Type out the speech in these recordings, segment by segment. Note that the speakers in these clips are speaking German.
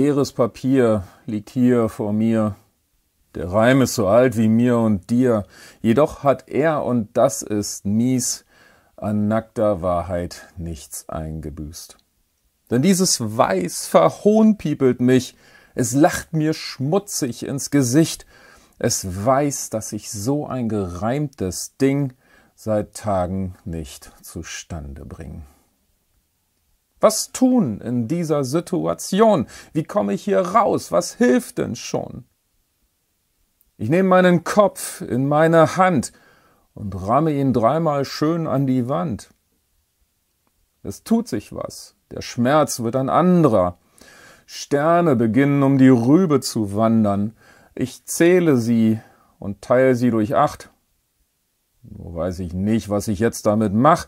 leeres Papier liegt hier vor mir. Der Reim ist so alt wie mir und dir, jedoch hat er, und das ist mies, an nackter Wahrheit nichts eingebüßt. Denn dieses Weiß verhohnpiepelt mich, es lacht mir schmutzig ins Gesicht, es weiß, dass ich so ein gereimtes Ding seit Tagen nicht zustande bring. Was tun in dieser Situation? Wie komme ich hier raus? Was hilft denn schon? Ich nehme meinen Kopf in meine Hand und ramme ihn dreimal schön an die Wand. Es tut sich was. Der Schmerz wird ein anderer. Sterne beginnen um die Rübe zu wandern. Ich zähle sie und teile sie durch acht. Nur weiß ich nicht, was ich jetzt damit mache.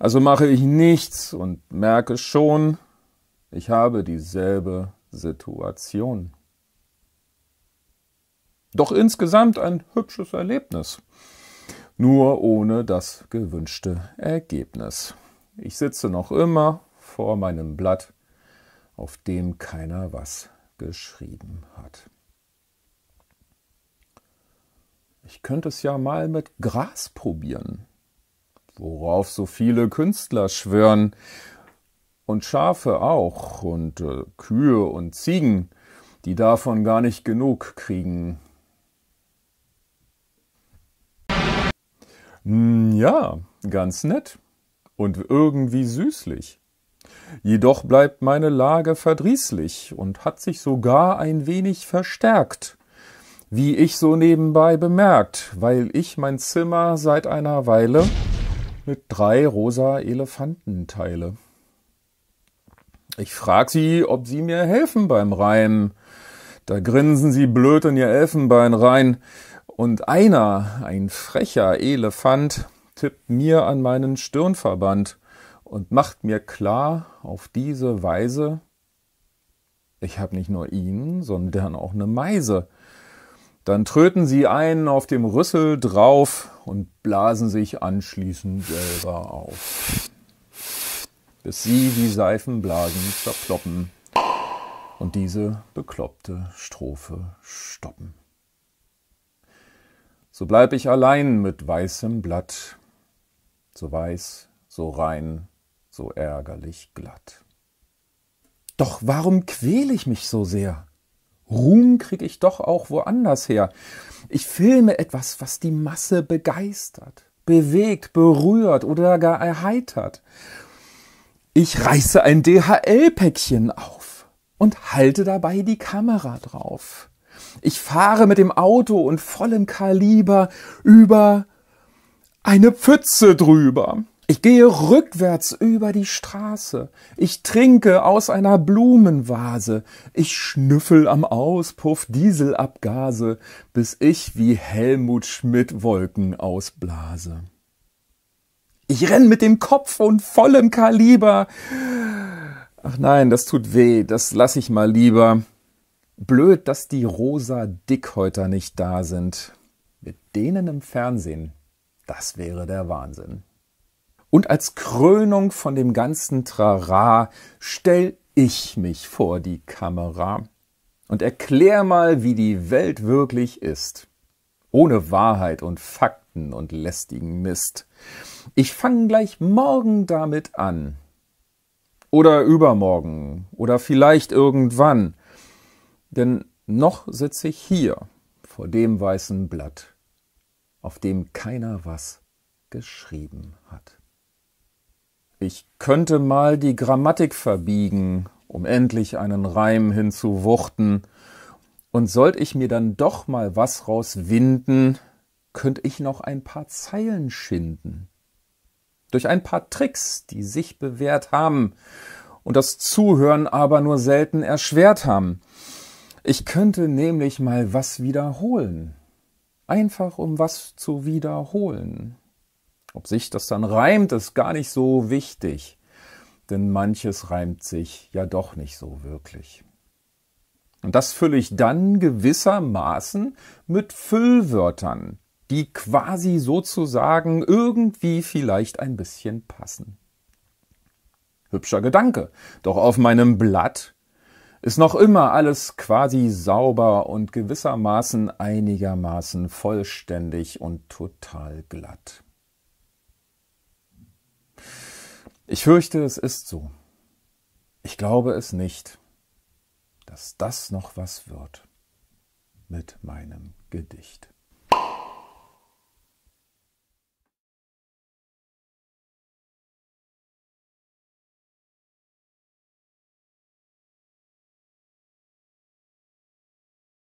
Also mache ich nichts und merke schon, ich habe dieselbe Situation. Doch insgesamt ein hübsches Erlebnis, nur ohne das gewünschte Ergebnis. Ich sitze noch immer vor meinem Blatt, auf dem keiner was geschrieben hat. Ich könnte es ja mal mit Gras probieren worauf so viele Künstler schwören, und Schafe auch, und äh, Kühe und Ziegen, die davon gar nicht genug kriegen. Hm, ja, ganz nett und irgendwie süßlich. Jedoch bleibt meine Lage verdrießlich und hat sich sogar ein wenig verstärkt, wie ich so nebenbei bemerkt, weil ich mein Zimmer seit einer Weile mit drei rosa Elefantenteile. Ich frage sie, ob sie mir helfen beim Reimen. Da grinsen sie blöd in ihr Elfenbein rein. Und einer, ein frecher Elefant, tippt mir an meinen Stirnverband und macht mir klar auf diese Weise, ich hab nicht nur ihn, sondern auch eine Meise. Dann tröten sie einen auf dem Rüssel drauf und blasen sich anschließend selber auf. Bis sie die Seifenblasen zerploppen und diese bekloppte Strophe stoppen. So bleib ich allein mit weißem Blatt, so weiß, so rein, so ärgerlich glatt. Doch warum quäl ich mich so sehr? Ruhm kriege ich doch auch woanders her. Ich filme etwas, was die Masse begeistert, bewegt, berührt oder gar erheitert. Ich reiße ein DHL-Päckchen auf und halte dabei die Kamera drauf. Ich fahre mit dem Auto und vollem Kaliber über eine Pfütze drüber. Ich gehe rückwärts über die Straße. Ich trinke aus einer Blumenvase. Ich schnüffel am Auspuff Dieselabgase, bis ich wie Helmut Schmidt Wolken ausblase. Ich renn mit dem Kopf und vollem Kaliber. Ach nein, das tut weh, das lass ich mal lieber. Blöd, dass die rosa Dickhäuter nicht da sind. Mit denen im Fernsehen, das wäre der Wahnsinn. Und als Krönung von dem ganzen Trara stell ich mich vor die Kamera und erklär mal, wie die Welt wirklich ist. Ohne Wahrheit und Fakten und lästigen Mist. Ich fange gleich morgen damit an. Oder übermorgen. Oder vielleicht irgendwann. Denn noch sitze ich hier vor dem weißen Blatt, auf dem keiner was geschrieben hat. Ich könnte mal die Grammatik verbiegen, um endlich einen Reim hinzuwuchten. Und sollte ich mir dann doch mal was rauswinden, könnte ich noch ein paar Zeilen schinden. Durch ein paar Tricks, die sich bewährt haben und das Zuhören aber nur selten erschwert haben. Ich könnte nämlich mal was wiederholen. Einfach um was zu wiederholen. Ob sich das dann reimt, ist gar nicht so wichtig, denn manches reimt sich ja doch nicht so wirklich. Und das fülle ich dann gewissermaßen mit Füllwörtern, die quasi sozusagen irgendwie vielleicht ein bisschen passen. Hübscher Gedanke, doch auf meinem Blatt ist noch immer alles quasi sauber und gewissermaßen einigermaßen vollständig und total glatt. Ich fürchte, es ist so. Ich glaube es nicht, dass das noch was wird mit meinem Gedicht.